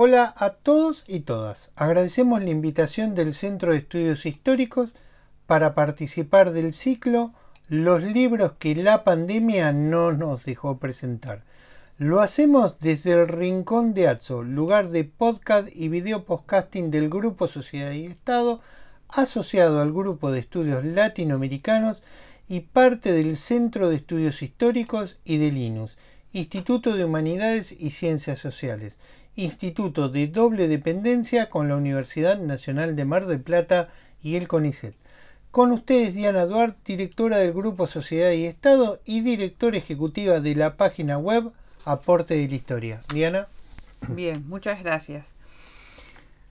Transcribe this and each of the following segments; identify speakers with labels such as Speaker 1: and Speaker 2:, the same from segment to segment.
Speaker 1: Hola a todos y todas. Agradecemos la invitación del Centro de Estudios Históricos para participar del ciclo Los libros que la pandemia no nos dejó presentar. Lo hacemos desde el Rincón de Azzo, lugar de podcast y video podcasting del Grupo Sociedad y Estado, asociado al Grupo de Estudios Latinoamericanos y parte del Centro de Estudios Históricos y de Linus Instituto de Humanidades y Ciencias Sociales, instituto de doble dependencia con la Universidad Nacional de Mar del Plata y el CONICET. Con ustedes Diana Duarte, directora del Grupo Sociedad y Estado y directora ejecutiva de la página web Aporte de la Historia.
Speaker 2: Diana. Bien, muchas gracias.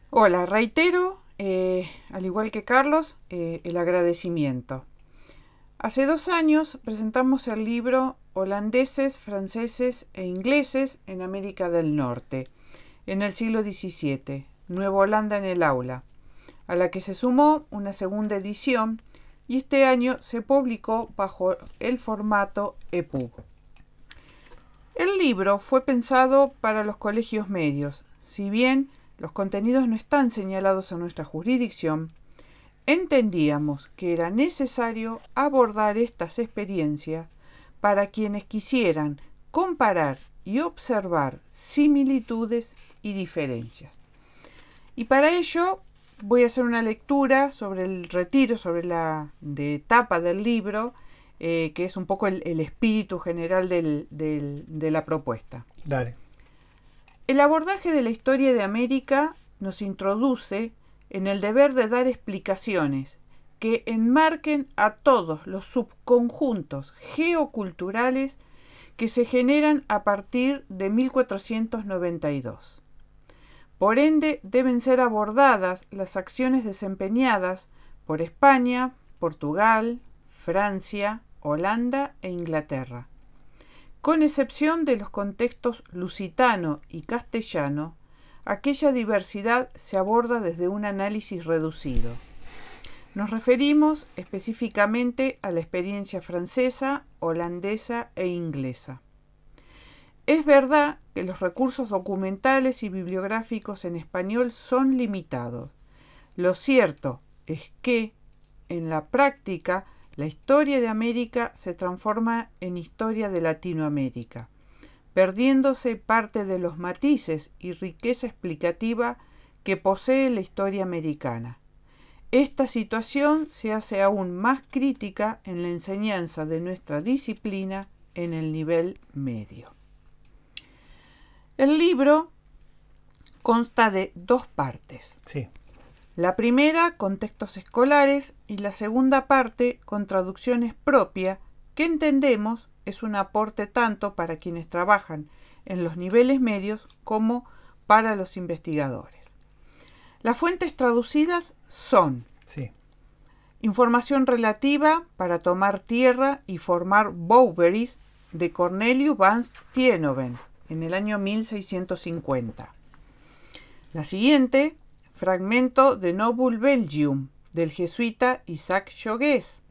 Speaker 2: Hola, reitero, eh, al igual que Carlos, eh, el agradecimiento. Hace dos años presentamos el libro holandeses, franceses e ingleses en América del Norte, en el siglo XVII, Nueva Holanda en el aula, a la que se sumó una segunda edición y este año se publicó bajo el formato EPUB. El libro fue pensado para los colegios medios, si bien los contenidos no están señalados a nuestra jurisdicción, entendíamos que era necesario abordar estas experiencias para quienes quisieran comparar y observar similitudes y diferencias. Y para ello voy a hacer una lectura sobre el retiro, sobre la etapa del libro, eh, que es un poco el, espíritu general de la propuesta. Dale. El abordaje de la historia de América nos introduce en el deber de dar explicaciones que enmarquen a todos los subconjuntos geoculturales que se generan a partir de 1492. Por ende, deben ser abordadas las acciones desempeñadas por España, Portugal, Francia, Holanda e Inglaterra, con excepción de los contextos lusitano y castellano, aquella diversidad se aborda desde un análisis reducido. Nos referimos específicamente a la experiencia francesa, holandesa e inglesa. Es verdad que los recursos documentales y bibliográficos en español son limitados. Lo cierto es que, en la práctica, la historia de América se transforma en historia de Latinoamérica, perdiéndose parte de los matices y riqueza explicativa que posee la historia americana. Esta situación se hace aún más crítica en la enseñanza de nuestra disciplina en el nivel medio. El libro consta de dos partes. La primera con textos escolares y la segunda parte con traducciones propias que entendemos es un aporte tanto para quienes trabajan en los niveles medios como para los investigadores. Las fuentes traducidas son información relativa para tomar tierra y formar bowberries de Cornelius van Tienoven en el año 1650. La siguiente, fragmento de Noble Belgium del jesuita Isaac Jogues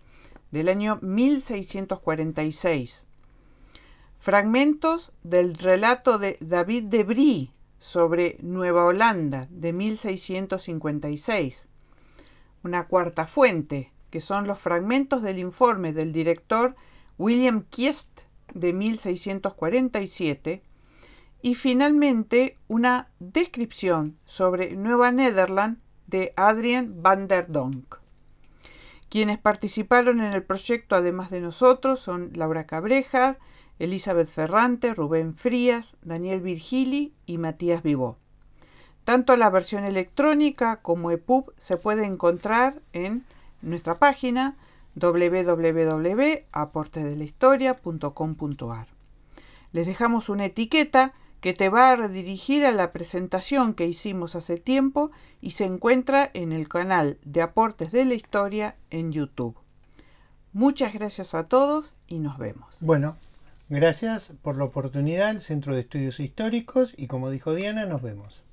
Speaker 2: del año 1646. Fragmentos del relato de David de Brie sobre Nueva Holanda de 1656 una cuarta fuente, que son los fragmentos del informe del director William Kiest de 1647, y finalmente una descripción sobre Nueva Nederland de Adrian van der Donk. Quienes participaron en el proyecto, además de nosotros, son Laura Cabrejas, Elizabeth Ferrante, Rubén Frías, Daniel Virgili y Matías Vivó. Tanto la versión electrónica como EPUB se puede encontrar en nuestra página www.aportesdelahistoria.com.ar. Les dejamos una etiqueta que te va a redirigir a la presentación que hicimos hace tiempo y se encuentra en el canal de Aportes de la Historia en YouTube. Muchas gracias a todos
Speaker 1: y nos vemos. Bueno, gracias por la oportunidad al Centro de Estudios Históricos y como dijo Diana, nos vemos.